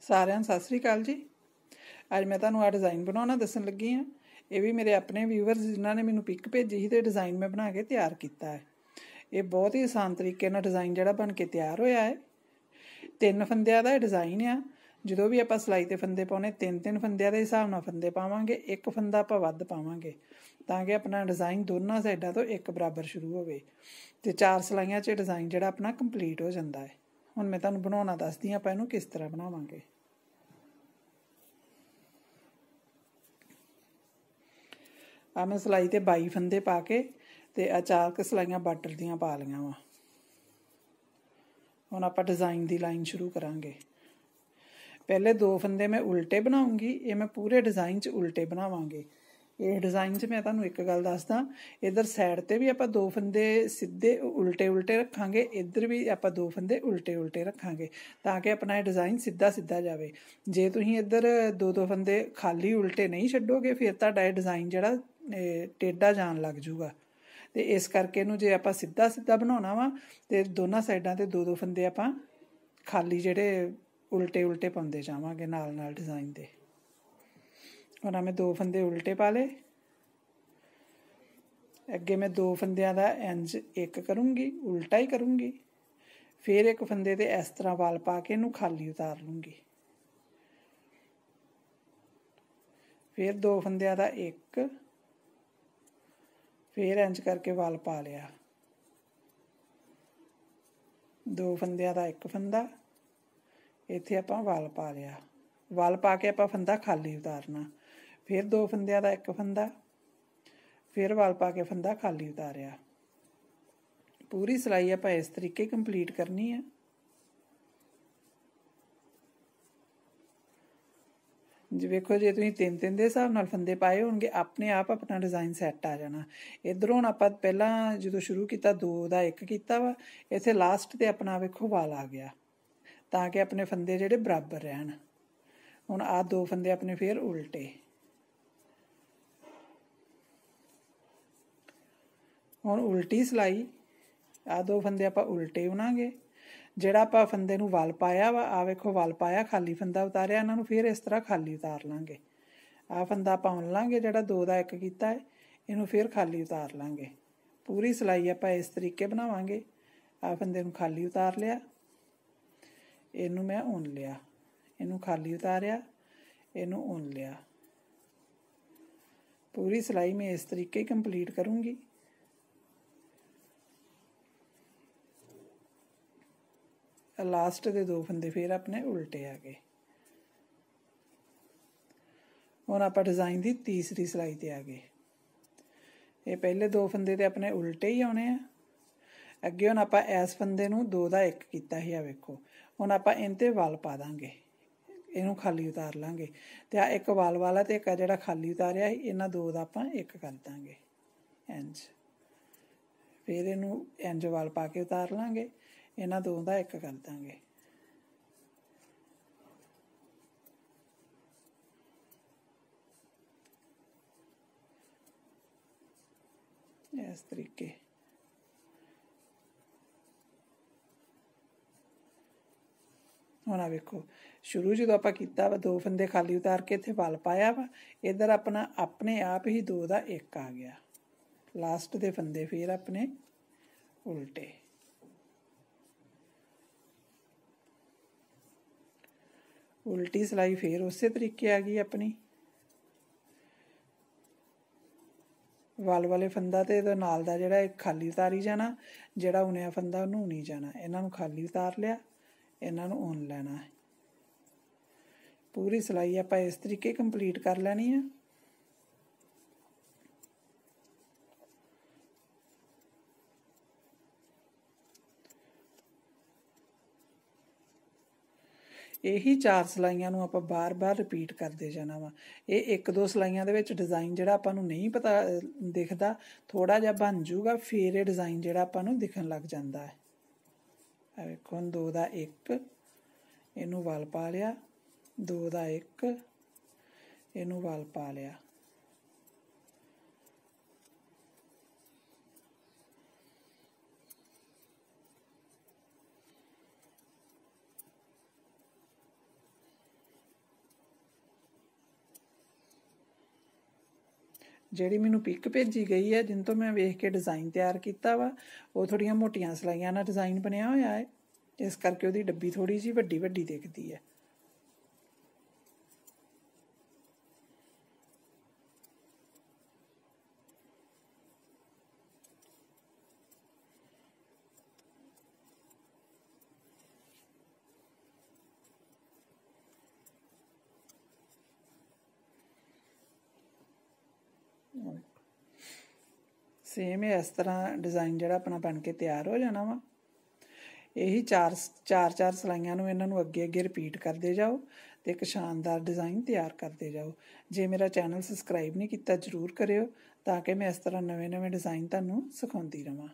ਸਾਰਿਆਂ ਨੂੰ ਸਤਿ ਸ੍ਰੀ ਅਕਾਲ ਜੀ ਅੱਜ ਮੈਂ ਤੁਹਾਨੂੰ ਆ ਡਿਜ਼ਾਈਨ ਬਣਾਉਣਾ ਦੱਸਣ ਲੱਗੀ ਆ ਇਹ ਵੀ ਮੇਰੇ ਆਪਣੇ ਵਿਊਅਰਸ ਜਿਨ੍ਹਾਂ ਨੇ ਮੈਨੂੰ ਪਿਕ ਭੇਜੀ ਸੀ ਤੇ ਡਿਜ਼ਾਈਨ ਮੈਂ ਬਣਾ ਕੇ ਤਿਆਰ ਕੀਤਾ ਹੈ ਇਹ ਬਹੁਤ ਹੀ ਆਸਾਨ ਤਰੀਕੇ ਨਾਲ ਡਿਜ਼ਾਈਨ ਜਿਹੜਾ ਬਣ ਕੇ ਤਿਆਰ ਹੋਇਆ ਹੈ ਤਿੰਨ ਫੰਦਿਆਂ ਦਾ ਡਿਜ਼ਾਈਨ ਆ ਜਦੋਂ ਵੀ ਆਪਾਂ ਸਲਾਈ ਤੇ ਫੰਦੇ ਪਾਉਣੇ ਤਿੰਨ ਤਿੰਨ ਫੰਦਿਆਂ ਦੇ ਹਿਸਾਬ ਨਾਲ ਫੰਦੇ ਪਾਵਾਂਗੇ ਇੱਕ ਫੰਦਾ ਆਪਾਂ ਵੱਧ ਪਾਵਾਂਗੇ ਤਾਂ ਕਿ ਆਪਣਾ ਡਿਜ਼ਾਈਨ ਦੋਨਾਂ ਸਾਈਡਾਂ ਤੋਂ ਇੱਕ ਬਰਾਬਰ ਸ਼ੁਰੂ ਹੋਵੇ ਤੇ ਚਾਰ ਸਲਾਈਆਂ 'ਚ ਡਿਜ਼ਾਈਨ ਜਿਹੜਾ ਆਪਣਾ ਕੰਪਲੀਟ ਹੋ ਜਾਂਦਾ ਹੈ ਹੁਣ ਮੈਂ ਤੁਹਾਨੂੰ ਬਣਾਉਣਾ ਦੱਸਦੀ ਆਂ ਆਪਾਂ ਇਹਨੂੰ ਕਿਸ ਤਰ੍ਹਾਂ ਬਣਾਵਾਂਗੇ ਆ ਮੈਂ ਸਲਾਈ ਤੇ 22 ਫੰਦੇ ਪਾ ਕੇ ਤੇ ਆ ਚਾਰ ਕ ਸਲਾਈਆਂ ਬਾਟਰ ਦੀਆਂ ਪਾ ਲਈਆਂ ਵਾ ਹੁਣ ਆਪਾਂ ਡਿਜ਼ਾਈਨ ਦੀ ਲਾਈਨ ਸ਼ੁਰੂ ਕਰਾਂਗੇ ਪਹਿਲੇ ਦੋ ਫੰਦੇ ਮੈਂ ਉਲਟੇ ਬਣਾਉਂਗੀ ਇਹ ਮੈਂ ਪੂਰੇ ਡਿਜ਼ਾਈਨ 'ਚ ਉਲਟੇ ਬਣਾਵਾਂਗੇ ਇਹ ਡਿਜ਼ਾਈਨ 'ਚ ਮੈਂ ਤੁਹਾਨੂੰ ਇੱਕ ਗੱਲ ਦੱਸਦਾ ਇਧਰ ਸਾਈਡ ਤੇ ਵੀ ਆਪਾਂ ਦੋ ਫੰਦੇ ਸਿੱਧੇ ਉਲਟੇ ਉਲਟੇ ਰੱਖਾਂਗੇ ਇਧਰ ਵੀ ਆਪਾਂ ਦੋ ਫੰਦੇ ਉਲਟੇ ਉਲਟੇ ਰੱਖਾਂਗੇ ਤਾਂ ਕਿ ਆਪਣਾ ਇਹ ਡਿਜ਼ਾਈਨ ਸਿੱਧਾ ਸਿੱਧਾ ਜਾਵੇ ਜੇ ਤੁਸੀਂ ਇਧਰ ਦੋ ਦੋ ਫੰਦੇ ਖਾਲੀ ਉਲਟੇ ਨਹੀਂ ਛੱਡੋਗੇ ਫਿਰ ਤੁਹਾਡਾ ਇਹ ਡਿਜ਼ਾਈਨ ਜਿਹੜਾ ਟੇਡਾ ਜਾਣ ਲੱਗ ਜਾਊਗਾ ਤੇ ਇਸ ਕਰਕੇ ਇਹਨੂੰ ਜੇ ਆਪਾਂ ਸਿੱਧਾ ਸਿੱਧਾ ਬਣਾਉਣਾ ਵਾ ਤੇ ਦੋਨਾਂ ਸਾਈਡਾਂ ਤੇ ਦੋ ਦੋ ਫੰਦੇ ਆਪਾਂ ਖਾਲੀ ਜਿਹੜੇ ਉਲਟੇ ਉਲਟੇ ਪਾਉਂਦੇ ਜਾਵਾਂਗੇ ਨਾਲ ਨਾਲ ਡਿਜ਼ਾਈਨ ਦੇ ਹੁਣ ਮੈਂ ਦੋ ਫੰਦੇ ਉਲਟੇ ਪਾ ਲੇ ਅੱਗੇ ਮੈਂ ਦੋ ਫੰਦਿਆਂ ਦਾ ਇੰਜ ਇੱਕ ਕਰੂੰਗੀ ਉਲਟਾ ਹੀ ਕਰੂੰਗੀ ਫਿਰ ਇੱਕ ਫੰਦੇ ਤੇ ਇਸ ਤਰ੍ਹਾਂ ਵਾਲ ਪਾ ਕੇ ਇਹਨੂੰ ਖਾਲੀ ਉਤਾਰ ਲੂੰਗੀ ਫਿਰ ਦੋ ਫੰਦਿਆਂ ਦਾ ਇੱਕ ਫਿਰ ਇੰਜ ਕਰਕੇ ਵਾਲ ਪਾ ਲਿਆ ਦੋ ਫੰਦਿਆਂ ਦਾ ਇੱਕ ਫੰਦਾ ਇੱਥੇ ਆਪਾਂ ਵਾਲ ਪਾ ਲਿਆ ਵਾਲ ਪਾ ਕੇ ਆਪਾਂ ਫੰਦਾ ਖਾਲੀ ਉਤਾਰਨਾ ਫਿਰ ਦੋ ਫੰਦਿਆਂ ਦਾ ਇੱਕ ਫੰਦਾ ਫਿਰ ਵਾਲ ਪਾ ਕੇ ਫੰਦਾ ਖਾਲੀ ਉਤਾਰਿਆ ਪੂਰੀ ਸਲਾਈ ਆਪਾਂ ਇਸ ਤਰੀਕੇ ਕੰਪਲੀਟ ਕਰਨੀ ਹੈ ਜੇ ਵੇਖੋ ਜੇ ਤੁਸੀਂ ਤਿੰਨ ਤਿੰਨ ਦੇ ਹਿਸਾਬ ਨਾਲ ਫੰਦੇ ਪਾਏ ਹੋਣਗੇ ਆਪਣੇ ਆਪ ਆਪਣਾ ਡਿਜ਼ਾਈਨ ਸੈੱਟ ਆ ਜਾਣਾ ਇਧਰੋਂ ਆਪਾਂ ਪਹਿਲਾਂ ਜਦੋਂ ਸ਼ੁਰੂ ਕੀਤਾ ਦੋ ਦਾ ਇੱਕ ਕੀਤਾ ਵਾ ਇੱਥੇ ਲਾਸਟ ਤੇ ਆਪਣਾ ਵੇਖੋ ਵਾਲ ਆ ਗਿਆ ਤਾਂ ਕਿ ਆਪਣੇ ਫੰਦੇ ਜਿਹੜੇ ਬਰਾਬਰ ਰਹਿਣ ਹੁਣ ਆ ਦੋ ਫੰਦੇ ਆਪਣੇ ਫੇਰ ਉਲਟੇ ਹੁਣ ਉਲਟੀ ਸਲਾਈ ਆ ਦੋ ਫੰਦੇ ਆਪਾਂ ਉਲਟੇ ਬਣਾਗੇ ਜਿਹੜਾ ਆਪਾਂ ਫੰਦੇ ਨੂੰ ਵਲ ਪਾਇਆ ਵਾ ਆ ਵੇਖੋ ਵਲ ਪਾਇਆ ਖਾਲੀ ਫੰਦਾ ਉਤਾਰਿਆ ਇਹਨਾਂ ਨੂੰ ਫਿਰ ਇਸ ਤਰ੍ਹਾਂ ਖਾਲੀ ਉਤਾਰ ਲਾਂਗੇ ਆ ਫੰਦਾ ਆਪਾਂ ਉਣ ਲਾਂਗੇ ਜਿਹੜਾ ਦੋ ਦਾ ਇੱਕ ਕੀਤਾ ਹੈ ਇਹਨੂੰ ਫਿਰ ਖਾਲੀ ਉਤਾਰ ਲਾਂਗੇ ਪੂਰੀ ਸਲਾਈ ਆਪਾਂ ਇਸ ਤਰੀਕੇ ਬਣਾਵਾਂਗੇ ਆ ਫੰਦੇ ਨੂੰ ਖਾਲੀ ਉਤਾਰ ਲਿਆ ਇਹਨੂੰ ਮੈਂ ਉਣ ਲਿਆ ਇਹਨੂੰ ਖਾਲੀ ਉਤਾਰਿਆ ਇਹਨੂੰ ਉਣ ਲਿਆ ਪੂਰੀ ਸਲਾਈ ਮੈਂ ਇਸ ਤਰੀਕੇ ਕੰਪਲੀਟ ਕਰੂੰਗੀ ਲਾਸਟ ਦੇ ਦੋ ਫੰਦੇ ਫੇਰ ਆਪਣੇ ਉਲਟੇ ਆ ਗਏ ਹੁਣ ਆਪਾਂ ਡਿਜ਼ਾਈਨ ਦੀ ਤੀਸਰੀ ਸਲਾਈ ਤੇ ਆ ਗਏ ਇਹ ਪਹਿਲੇ ਦੋ ਫੰਦੇ ਤੇ ਆਪਣੇ ਉਲਟੇ ਹੀ ਆਉਣੇ ਆ ਅੱਗੇ ਹੁਣ ਆਪਾਂ ਇਸ ਫੰਦੇ ਨੂੰ 2 ਦਾ 1 ਕੀਤਾ ਹੀ ਆ ਵੇਖੋ ਹੁਣ ਆਪਾਂ ਇਨ ਤੇ ਵਾਲ ਪਾ ਦਾਂਗੇ ਇਹਨੂੰ ਖਾਲੀ ਉਤਾਰ ਲਾਂਗੇ ਤੇ ਆ ਇੱਕ ਵਾਲ ਵਾਲਾ ਤੇ ਇੱਕ ਆ ਜਿਹੜਾ ਖਾਲੀ ਉਤਾਰਿਆ ਇਹਨਾਂ ਦੋ ਦਾ ਆਪਾਂ ਇੱਕ ਕਰ ਦਾਂਗੇ ਇੰਜ ਫਿਰ ਇਹਨੂੰ ਇੰਜ ਵਾਲ ਪਾ ਕੇ ਉਤਾਰ ਲਾਂਗੇ ਇਹਨਾਂ ਦੋ ਦਾ ਇੱਕ ਕਰ ਦਾਂਗੇ ਇਸ ਤਰੀਕੇ ਹੁਣ ਆ ਵੇਖੋ ਸ਼ੁਰੂ ਜਦੋਂ ਆਪਾਂ ਕੀਤਾ ਵਾ ਦੋ ਫੰਦੇ ਖਾਲੀ ਉਤਾਰ ਕੇ ਇੱਥੇ ਵਲ ਪਾਇਆ ਵਾ ਇਧਰ ਆਪਣਾ ਆਪਣੇ ਆਪ ਹੀ ਦੋ ਦਾ ਇੱਕ ਆ ਗਿਆ ਲਾਸਟ ਦੇ ਫੰਦੇ ਫੇਰ ਆਪਣੇ ਉਲਟੇ ਉਲਟੀ ਸਲਾਈ ਫੇਰ ਉਸੇ ਤਰੀਕੇ ਆ ਗਈ ਆਪਣੀ ਵਾਲ ਵਾਲੇ ਫੰਦਾ ਤੇ ਇਹਦੇ ਨਾਲ ਦਾ ਜਿਹੜਾ ਇੱਕ ਖਾਲੀ ਉਤਾਰੀ ਜਾਣਾ ਜਿਹੜਾ ਉਨਿਆ ਫੰਦਾ ਉਹਨੂੰ ਨਹੀਂ ਜਾਣਾ ਇਹਨਾਂ ਨੂੰ ਖਾਲੀ ਉਤਾਰ ਲਿਆ ਇਹਨਾਂ ਨੂੰ ਉਣ ਲੈਣਾ ਪੂਰੀ ਸਲਾਈ ਆਪਾਂ ਇਸ ਤਰੀਕੇ ਕੰਪਲੀਟ ਕਰ ਲੈਣੀ ਆ ਇਹੀ ਚਾਰ ਸਲਾਈਆਂ ਨੂੰ ਆਪਾਂ ਬਾਰ-ਬਾਰ ਰਿਪੀਟ ਕਰਦੇ ਜਾਣਾ ਵਾ ਇਹ ਇੱਕ ਦੋ ਸਲਾਈਆਂ ਦੇ ਵਿੱਚ ਡਿਜ਼ਾਈਨ ਜਿਹੜਾ ਆਪਾਂ ਨੂੰ ਨਹੀਂ ਪਤਾ ਦਿਖਦਾ ਥੋੜਾ ਜਿਹਾ ਬਣ ਜਾਊਗਾ ਫੇਰ ਇਹ ਡਿਜ਼ਾਈਨ ਜਿਹੜਾ ਆਪਾਂ ਨੂੰ ਦਿਖਣ ਲੱਗ ਜਾਂਦਾ ਹੈ ਆ ਵੇਖੋ ਦੋ ਦਾ ਇੱਕ ਇਹਨੂੰ ਵਲ ਪਾ ਲਿਆ ਦੋ ਦਾ ਇੱਕ ਇਹਨੂੰ ਵਲ ਪਾ ਲਿਆ ਜਿਹੜੀ ਮੈਨੂੰ ਪਿਕ ਭੇਜੀ ਗਈ ਹੈ ਜਿੰਨ ਤੋਂ ਮੈਂ ਵੇਖ ਕੇ ਡਿਜ਼ਾਈਨ ਤਿਆਰ ਕੀਤਾ ਵਾ ਉਹ ਥੋੜੀਆਂ ਮੋਟੀਆਂ ਸਲਾਈਆਂ ਨਾਲ ਡਿਜ਼ਾਈਨ ਬਣਿਆ ਹੋਇਆ ਹੈ ਇਸ ਕਰਕੇ ਉਹਦੀ ਡੱਬੀ ਥੋੜੀ ਜੀ ਵੱਡੀ ਵੱਡੀ ਦਿਖਦੀ ਹੈ ਸੇਮ ਇਸ ਤਰ੍ਹਾਂ ਡਿਜ਼ਾਈਨ ਜਿਹੜਾ ਆਪਣਾ ਬਣ ਕੇ ਤਿਆਰ ਹੋ ਜਾਣਾ ਵਾ ਇਹੀ ਚਾਰ ਚਾਰ ਚਾਰ ਸਲਾਈਆਂ ਨੂੰ ਇਹਨਾਂ ਨੂੰ ਅੱਗੇ ਅੱਗੇ ਰਿਪੀਟ ਕਰਦੇ ਜਾਓ ਤੇ ਇੱਕ ਸ਼ਾਨਦਾਰ ਡਿਜ਼ਾਈਨ ਤਿਆਰ ਕਰਦੇ ਜਾਓ ਜੇ ਮੇਰਾ ਚੈਨਲ ਸਬਸਕ੍ਰਾਈਬ ਨਹੀਂ ਕੀਤਾ ਜਰੂਰ ਕਰਿਓ ਤਾਂ ਕਿ ਮੈਂ ਇਸ ਤਰ੍ਹਾਂ ਨਵੇਂ-ਨਵੇਂ ਡਿਜ਼ਾਈਨ ਤੁਹਾਨੂੰ ਸਿਖਾਉਂਦੀ ਰਵਾਂ